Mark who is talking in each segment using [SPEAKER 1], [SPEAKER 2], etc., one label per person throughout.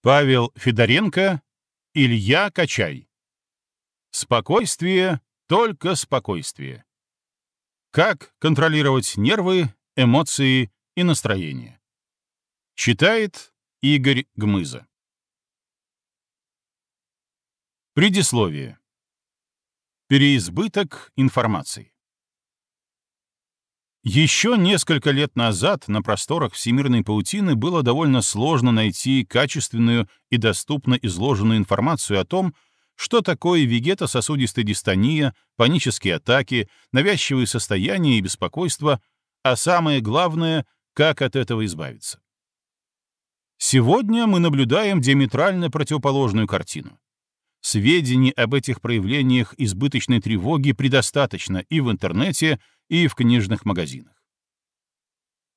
[SPEAKER 1] Павел Федоренко, Илья Качай. Спокойствие, только спокойствие. Как контролировать нервы, эмоции и настроение? Читает Игорь Гмыза. Предисловие. Переизбыток информации. Еще несколько лет назад на просторах всемирной паутины было довольно сложно найти качественную и доступно изложенную информацию о том, что такое вегетососудистая дистония, панические атаки, навязчивые состояния и беспокойство, а самое главное, как от этого избавиться. Сегодня мы наблюдаем диаметрально противоположную картину. Сведений об этих проявлениях избыточной тревоги предостаточно и в интернете, и в книжных магазинах.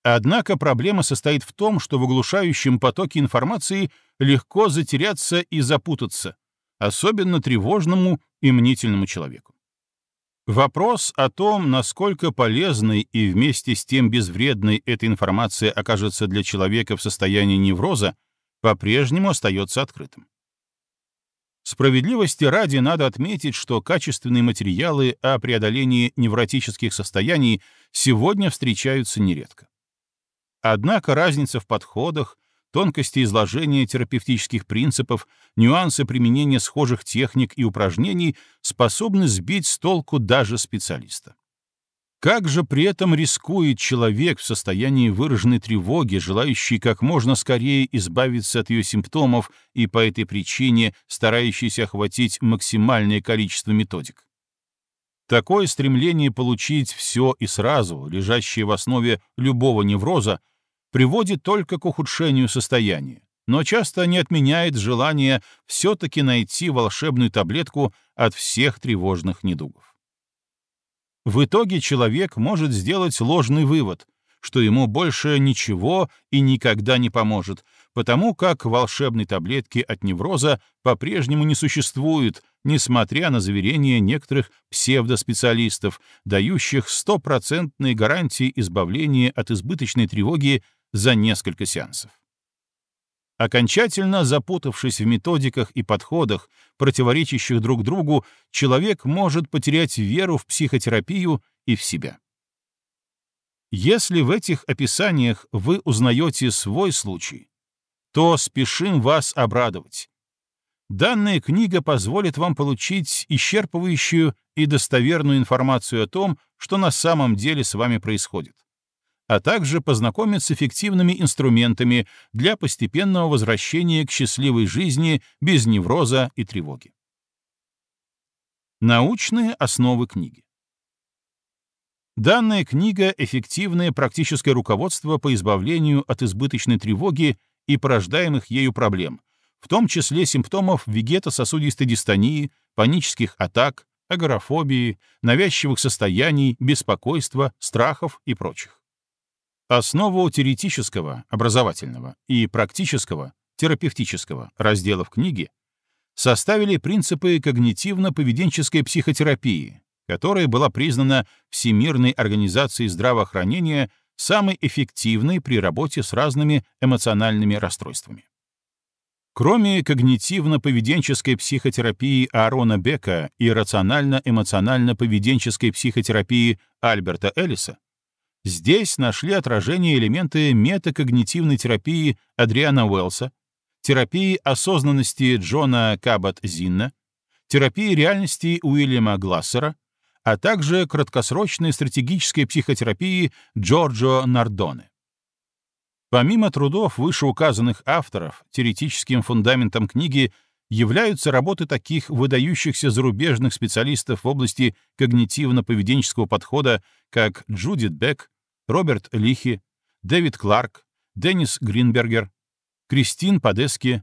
[SPEAKER 1] Однако проблема состоит в том, что в оглушающем потоке информации легко затеряться и запутаться, особенно тревожному и мнительному человеку. Вопрос о том, насколько полезной и вместе с тем безвредной эта информация окажется для человека в состоянии невроза, по-прежнему остается открытым. Справедливости ради надо отметить, что качественные материалы о преодолении невротических состояний сегодня встречаются нередко. Однако разница в подходах, тонкости изложения терапевтических принципов, нюансы применения схожих техник и упражнений способны сбить с толку даже специалиста. Как же при этом рискует человек в состоянии выраженной тревоги, желающий как можно скорее избавиться от ее симптомов и по этой причине старающийся охватить максимальное количество методик? Такое стремление получить все и сразу, лежащее в основе любого невроза, приводит только к ухудшению состояния, но часто не отменяет желание все-таки найти волшебную таблетку от всех тревожных недугов. В итоге человек может сделать ложный вывод, что ему больше ничего и никогда не поможет, потому как волшебной таблетки от невроза по-прежнему не существует, несмотря на заверения некоторых псевдоспециалистов, дающих стопроцентные гарантии избавления от избыточной тревоги за несколько сеансов. Окончательно запутавшись в методиках и подходах, противоречащих друг другу, человек может потерять веру в психотерапию и в себя. Если в этих описаниях вы узнаете свой случай, то спешим вас обрадовать. Данная книга позволит вам получить исчерпывающую и достоверную информацию о том, что на самом деле с вами происходит а также познакомит с эффективными инструментами для постепенного возвращения к счастливой жизни без невроза и тревоги. Научные основы книги. Данная книга — эффективное практическое руководство по избавлению от избыточной тревоги и порождаемых ею проблем, в том числе симптомов вегетососудистой дистонии, панических атак, агорафобии, навязчивых состояний, беспокойства, страхов и прочих. Основу теоретического, образовательного и практического, терапевтического разделов книги составили принципы когнитивно-поведенческой психотерапии, которая была признана Всемирной организацией здравоохранения самой эффективной при работе с разными эмоциональными расстройствами. Кроме когнитивно-поведенческой психотерапии Аарона Бека и рационально-эмоционально-поведенческой психотерапии Альберта Эллиса, Здесь нашли отражение элементы метакогнитивной терапии Адриана Уэллса, терапии осознанности Джона Кабат-Зинна, терапии реальности Уильяма Глассера, а также краткосрочной стратегической психотерапии Джорджо Нардоне. Помимо трудов вышеуказанных авторов, теоретическим фундаментом книги — являются работы таких выдающихся зарубежных специалистов в области когнитивно-поведенческого подхода, как Джудит Бек, Роберт Лихи, Дэвид Кларк, Деннис Гринбергер, Кристин Подески,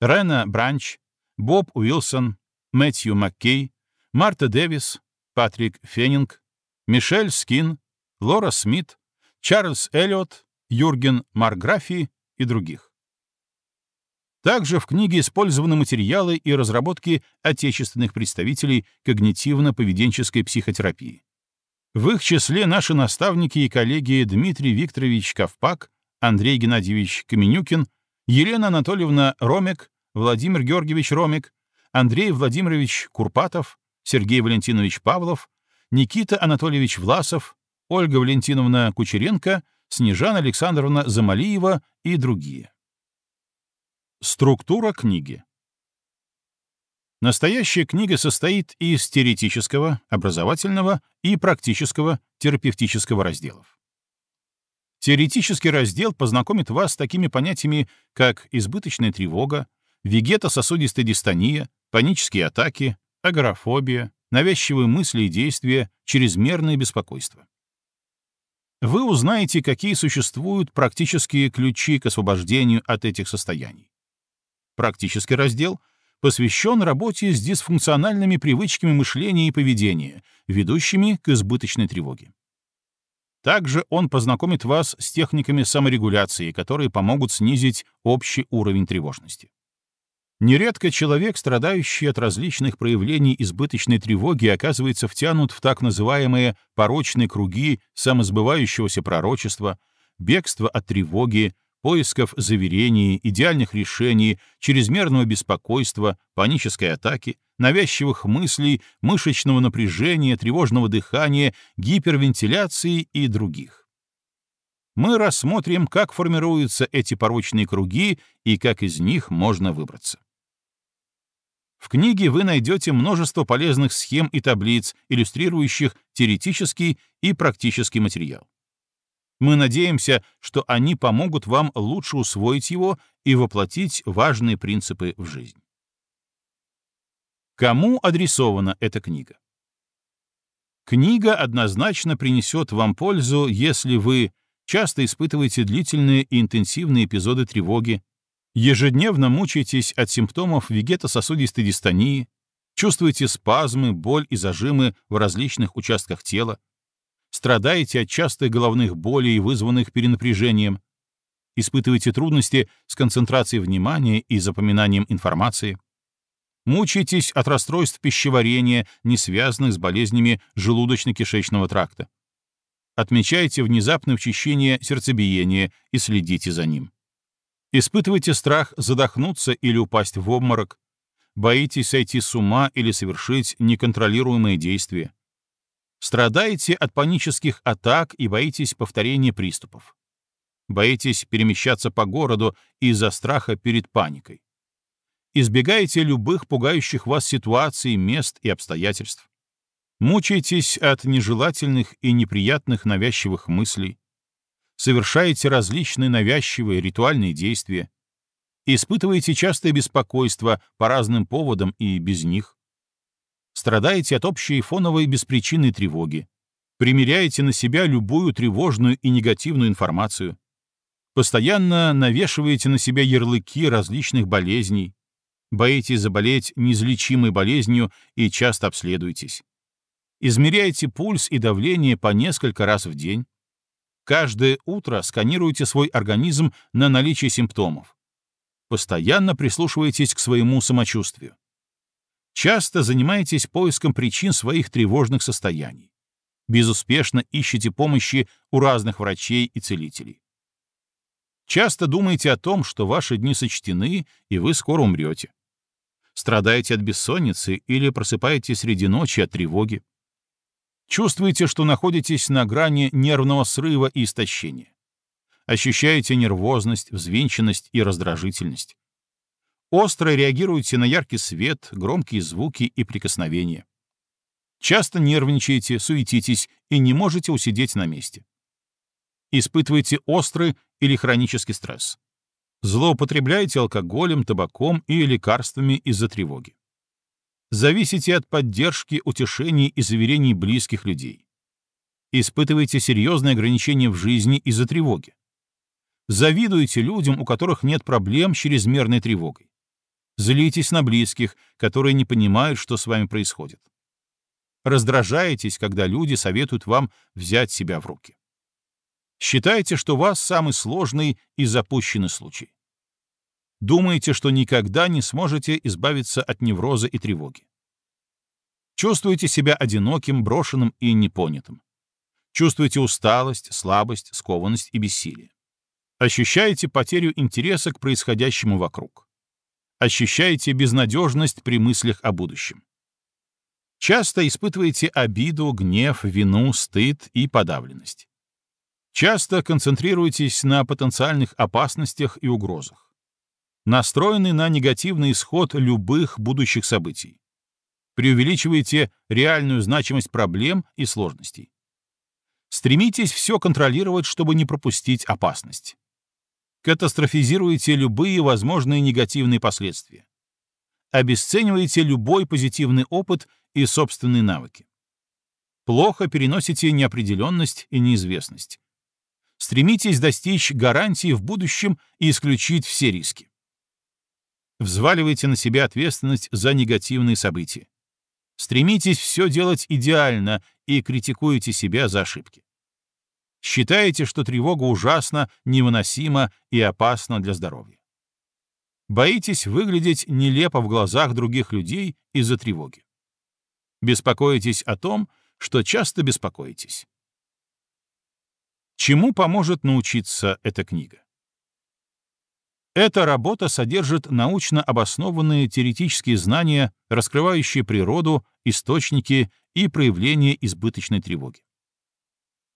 [SPEAKER 1] Рена Бранч, Боб Уилсон, Мэтью Маккей, Марта Дэвис, Патрик Феннинг, Мишель Скин, Лора Смит, Чарльз Эллиот, Юрген Марграфи и других. Также в книге использованы материалы и разработки отечественных представителей когнитивно-поведенческой психотерапии. В их числе наши наставники и коллеги Дмитрий Викторович Ковпак, Андрей Геннадьевич Каменюкин, Елена Анатольевна Ромик, Владимир Георгиевич Ромик, Андрей Владимирович Курпатов, Сергей Валентинович Павлов, Никита Анатольевич Власов, Ольга Валентиновна Кучеренко, Снежана Александровна Замалиева и другие. Структура книги. Настоящая книга состоит из теоретического, образовательного и практического терапевтического разделов. Теоретический раздел познакомит вас с такими понятиями, как избыточная тревога, вегетососудистая дистония, панические атаки, агорафобия, навязчивые мысли и действия, чрезмерное беспокойство. Вы узнаете, какие существуют практические ключи к освобождению от этих состояний Практический раздел посвящен работе с дисфункциональными привычками мышления и поведения, ведущими к избыточной тревоге. Также он познакомит вас с техниками саморегуляции, которые помогут снизить общий уровень тревожности. Нередко человек, страдающий от различных проявлений избыточной тревоги, оказывается втянут в так называемые порочные круги самосбывающегося пророчества, бегство от тревоги, поисков заверений, идеальных решений, чрезмерного беспокойства, панической атаки, навязчивых мыслей, мышечного напряжения, тревожного дыхания, гипервентиляции и других. Мы рассмотрим, как формируются эти порочные круги и как из них можно выбраться. В книге вы найдете множество полезных схем и таблиц, иллюстрирующих теоретический и практический материал. Мы надеемся, что они помогут вам лучше усвоить его и воплотить важные принципы в жизнь. Кому адресована эта книга? Книга однозначно принесет вам пользу, если вы часто испытываете длительные и интенсивные эпизоды тревоги, ежедневно мучаетесь от симптомов вегетососудистой дистонии, чувствуете спазмы, боль и зажимы в различных участках тела, страдаете от частых головных болей, вызванных перенапряжением, испытываете трудности с концентрацией внимания и запоминанием информации, мучаетесь от расстройств пищеварения, не связанных с болезнями желудочно-кишечного тракта. Отмечайте внезапное учащение сердцебиения и следите за ним. Испытывайте страх задохнуться или упасть в обморок, боитесь сойти с ума или совершить неконтролируемые действия, Страдаете от панических атак и боитесь повторения приступов. Боитесь перемещаться по городу из-за страха перед паникой. Избегаете любых пугающих вас ситуаций, мест и обстоятельств. Мучаетесь от нежелательных и неприятных навязчивых мыслей. Совершаете различные навязчивые ритуальные действия. Испытываете частое беспокойство по разным поводам и без них страдаете от общей фоновой беспричинной тревоги, примеряете на себя любую тревожную и негативную информацию, постоянно навешиваете на себя ярлыки различных болезней, боитесь заболеть неизлечимой болезнью и часто обследуетесь. Измеряете пульс и давление по несколько раз в день. Каждое утро сканируете свой организм на наличие симптомов. Постоянно прислушиваетесь к своему самочувствию. Часто занимаетесь поиском причин своих тревожных состояний. Безуспешно ищете помощи у разных врачей и целителей. Часто думаете о том, что ваши дни сочтены, и вы скоро умрете. Страдаете от бессонницы или просыпаетесь среди ночи от тревоги. Чувствуете, что находитесь на грани нервного срыва и истощения. Ощущаете нервозность, взвинченность и раздражительность остро реагируете на яркий свет, громкие звуки и прикосновения. Часто нервничаете, суетитесь и не можете усидеть на месте. Испытываете острый или хронический стресс. Злоупотребляете алкоголем, табаком и лекарствами из-за тревоги. Зависите от поддержки, утешений и заверений близких людей. Испытываете серьезные ограничения в жизни из-за тревоги завидуете людям, у которых нет проблем с чрезмерной тревогой. Злитесь на близких, которые не понимают, что с вами происходит. Раздражаетесь, когда люди советуют вам взять себя в руки. Считаете, что вас самый сложный и запущенный случай. Думаете, что никогда не сможете избавиться от невроза и тревоги. Чувствуете себя одиноким, брошенным и непонятым. Чувствуете усталость, слабость, скованность и бессилие. Ощущаете потерю интереса к происходящему вокруг ощущаете безнадежность при мыслях о будущем. Часто испытываете обиду, гнев, вину, стыд и подавленность. Часто концентрируетесь на потенциальных опасностях и угрозах. Настроены на негативный исход любых будущих событий. Преувеличиваете реальную значимость проблем и сложностей. Стремитесь все контролировать, чтобы не пропустить опасность. Катастрофизируете любые возможные негативные последствия. Обесцениваете любой позитивный опыт и собственные навыки. Плохо переносите неопределенность и неизвестность. Стремитесь достичь гарантии в будущем и исключить все риски. Взваливайте на себя ответственность за негативные события. Стремитесь все делать идеально и критикуете себя за ошибки. Считаете, что тревога ужасна, невыносима и опасна для здоровья. Боитесь выглядеть нелепо в глазах других людей из-за тревоги. Беспокоитесь о том, что часто беспокоитесь. Чему поможет научиться эта книга? Эта работа содержит научно обоснованные теоретические знания, раскрывающие природу, источники и проявление избыточной тревоги.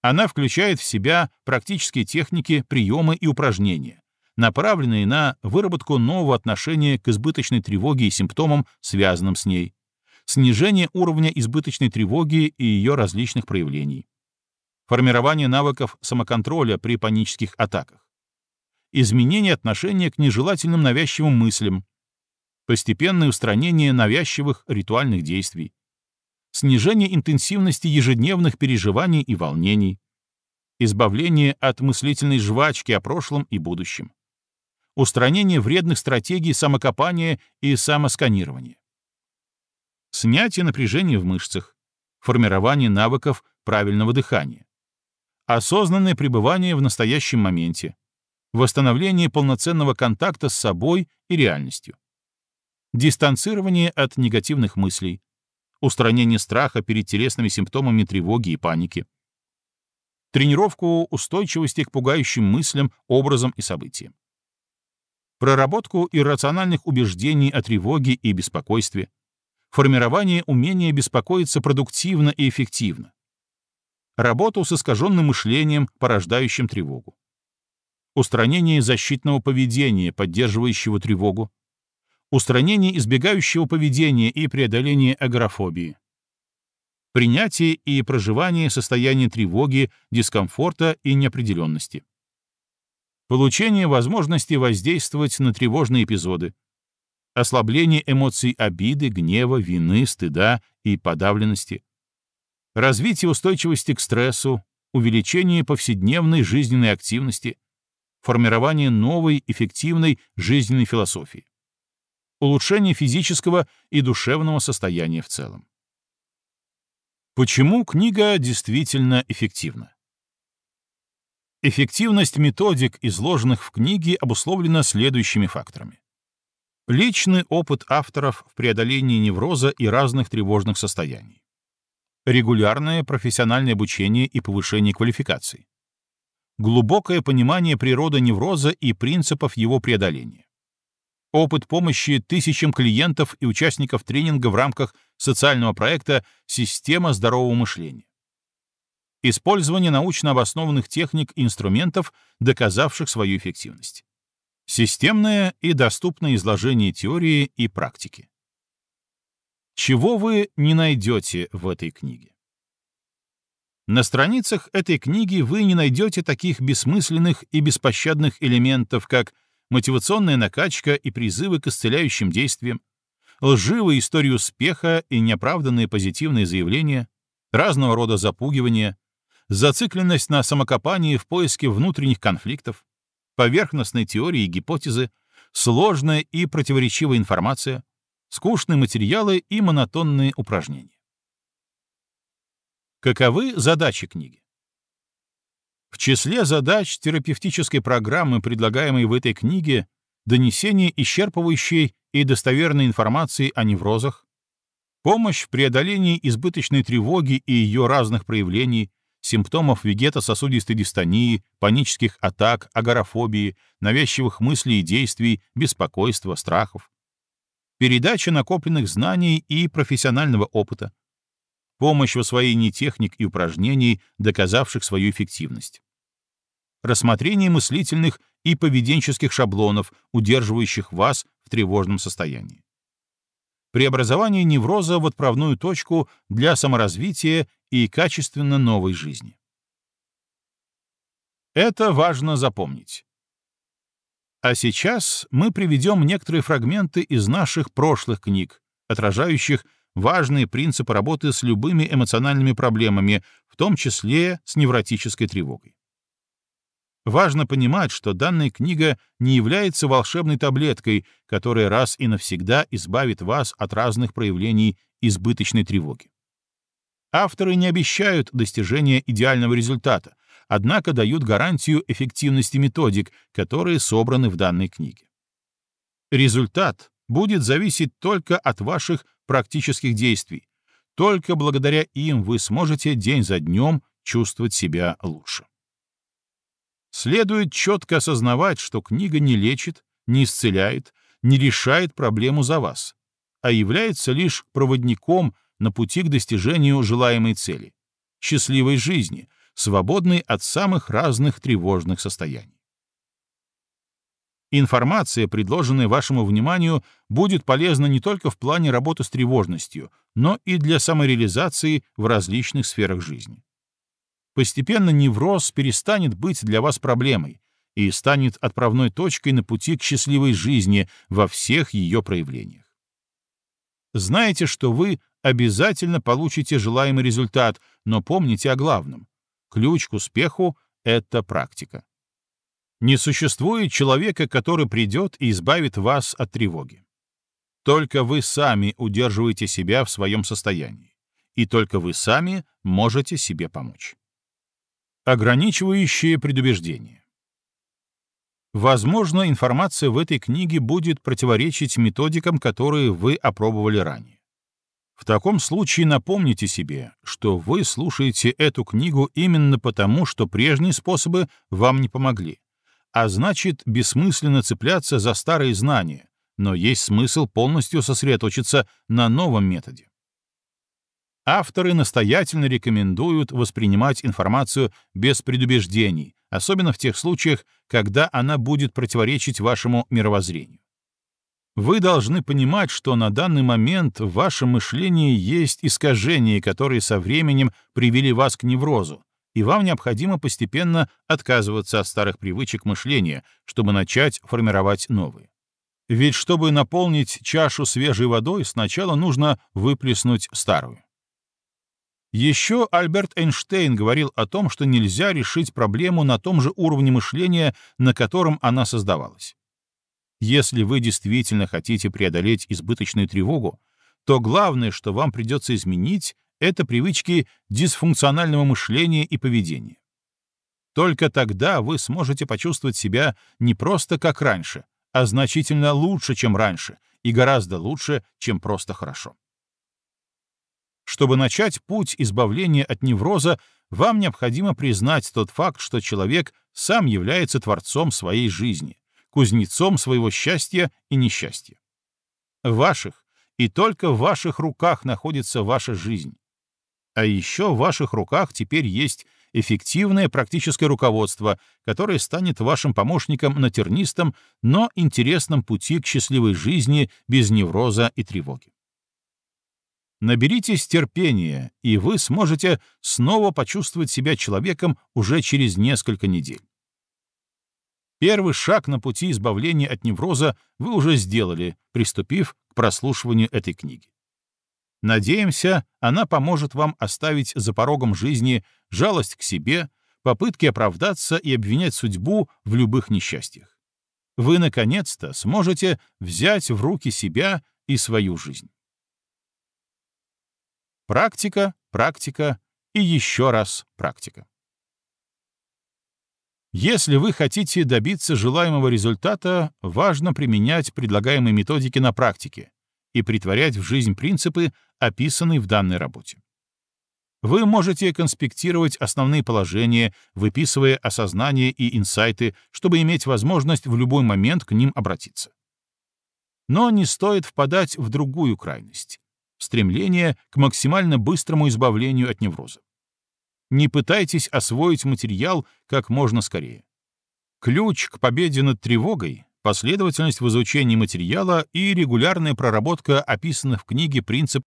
[SPEAKER 1] Она включает в себя практические техники, приемы и упражнения, направленные на выработку нового отношения к избыточной тревоге и симптомам, связанным с ней, снижение уровня избыточной тревоги и ее различных проявлений, формирование навыков самоконтроля при панических атаках, изменение отношения к нежелательным навязчивым мыслям, постепенное устранение навязчивых ритуальных действий, снижение интенсивности ежедневных переживаний и волнений, избавление от мыслительной жвачки о прошлом и будущем, устранение вредных стратегий самокопания и самосканирования, снятие напряжения в мышцах, формирование навыков правильного дыхания, осознанное пребывание в настоящем моменте, восстановление полноценного контакта с собой и реальностью, дистанцирование от негативных мыслей, устранение страха перед телесными симптомами тревоги и паники, тренировку устойчивости к пугающим мыслям, образам и событиям, проработку иррациональных убеждений о тревоге и беспокойстве, формирование умения беспокоиться продуктивно и эффективно, работу с искаженным мышлением, порождающим тревогу, устранение защитного поведения, поддерживающего тревогу, устранение избегающего поведения и преодоление агорафобии, принятие и проживание состояния тревоги, дискомфорта и неопределенности, получение возможности воздействовать на тревожные эпизоды, ослабление эмоций обиды, гнева, вины, стыда и подавленности, развитие устойчивости к стрессу, увеличение повседневной жизненной активности, формирование новой эффективной жизненной философии улучшение физического и душевного состояния в целом. Почему книга действительно эффективна? Эффективность методик, изложенных в книге, обусловлена следующими факторами. Личный опыт авторов в преодолении невроза и разных тревожных состояний. Регулярное профессиональное обучение и повышение квалификации. Глубокое понимание природы невроза и принципов его преодоления опыт помощи тысячам клиентов и участников тренинга в рамках социального проекта «Система здорового мышления». Использование научно обоснованных техник и инструментов, доказавших свою эффективность. Системное и доступное изложение теории и практики. Чего вы не найдете в этой книге? На страницах этой книги вы не найдете таких бессмысленных и беспощадных элементов, как мотивационная накачка и призывы к исцеляющим действиям, лживые истории успеха и неоправданные позитивные заявления, разного рода запугивания, зацикленность на самокопании в поиске внутренних конфликтов, поверхностные теории и гипотезы, сложная и противоречивая информация, скучные материалы и монотонные упражнения. Каковы задачи книги? числе задач терапевтической программы, предлагаемой в этой книге, донесение исчерпывающей и достоверной информации о неврозах, помощь в преодолении избыточной тревоги и ее разных проявлений, симптомов вегетососудистой дистонии, панических атак, агорафобии, навязчивых мыслей и действий, беспокойства, страхов, передача накопленных знаний и профессионального опыта, помощь в освоении техник и упражнений, доказавших свою эффективность рассмотрение мыслительных и поведенческих шаблонов, удерживающих вас в тревожном состоянии. Преобразование невроза в отправную точку для саморазвития и качественно новой жизни. Это важно запомнить. А сейчас мы приведем некоторые фрагменты из наших прошлых книг, отражающих важные принципы работы с любыми эмоциональными проблемами, в том числе с невротической тревогой. Важно понимать, что данная книга не является волшебной таблеткой, которая раз и навсегда избавит вас от разных проявлений избыточной тревоги. Авторы не обещают достижения идеального результата, однако дают гарантию эффективности методик, которые собраны в данной книге. Результат будет зависеть только от ваших практических действий. Только благодаря им вы сможете день за днем чувствовать себя лучше. Следует четко осознавать, что книга не лечит, не исцеляет, не решает проблему за вас, а является лишь проводником на пути к достижению желаемой цели — счастливой жизни, свободной от самых разных тревожных состояний. Информация, предложенная вашему вниманию, будет полезна не только в плане работы с тревожностью, но и для самореализации в различных сферах жизни. Постепенно невроз перестанет быть для вас проблемой и станет отправной точкой на пути к счастливой жизни во всех ее проявлениях. Знаете, что вы обязательно получите желаемый результат, но помните о главном. Ключ к успеху — это практика. Не существует человека, который придет и избавит вас от тревоги. Только вы сами удерживаете себя в своем состоянии, и только вы сами можете себе помочь. Ограничивающие предубеждения. Возможно, информация в этой книге будет противоречить методикам, которые вы опробовали ранее. В таком случае напомните себе, что вы слушаете эту книгу именно потому, что прежние способы вам не помогли, а значит, бессмысленно цепляться за старые знания, но есть смысл полностью сосредоточиться на новом методе. Авторы настоятельно рекомендуют воспринимать информацию без предубеждений, особенно в тех случаях, когда она будет противоречить вашему мировоззрению. Вы должны понимать, что на данный момент в вашем мышлении есть искажения, которые со временем привели вас к неврозу, и вам необходимо постепенно отказываться от старых привычек мышления, чтобы начать формировать новые. Ведь чтобы наполнить чашу свежей водой, сначала нужно выплеснуть старую. Еще Альберт Эйнштейн говорил о том, что нельзя решить проблему на том же уровне мышления, на котором она создавалась. Если вы действительно хотите преодолеть избыточную тревогу, то главное, что вам придется изменить, это привычки дисфункционального мышления и поведения. Только тогда вы сможете почувствовать себя не просто как раньше, а значительно лучше, чем раньше, и гораздо лучше, чем просто хорошо. Чтобы начать путь избавления от невроза, вам необходимо признать тот факт, что человек сам является творцом своей жизни, кузнецом своего счастья и несчастья. В ваших и только в ваших руках находится ваша жизнь. А еще в ваших руках теперь есть эффективное практическое руководство, которое станет вашим помощником на тернистом, но интересном пути к счастливой жизни без невроза и тревоги. Наберитесь терпения, и вы сможете снова почувствовать себя человеком уже через несколько недель. Первый шаг на пути избавления от невроза вы уже сделали, приступив к прослушиванию этой книги. Надеемся, она поможет вам оставить за порогом жизни жалость к себе, попытки оправдаться и обвинять судьбу в любых несчастьях. Вы, наконец-то, сможете взять в руки себя и свою жизнь. Практика, практика и еще раз практика. Если вы хотите добиться желаемого результата, важно применять предлагаемые методики на практике и притворять в жизнь принципы, описанные в данной работе. Вы можете конспектировать основные положения, выписывая осознания и инсайты, чтобы иметь возможность в любой момент к ним обратиться. Но не стоит впадать в другую крайность стремление к максимально быстрому избавлению от невроза. Не пытайтесь освоить материал как можно скорее. Ключ к победе над тревогой — последовательность в изучении материала и регулярная проработка описанных в книге принцип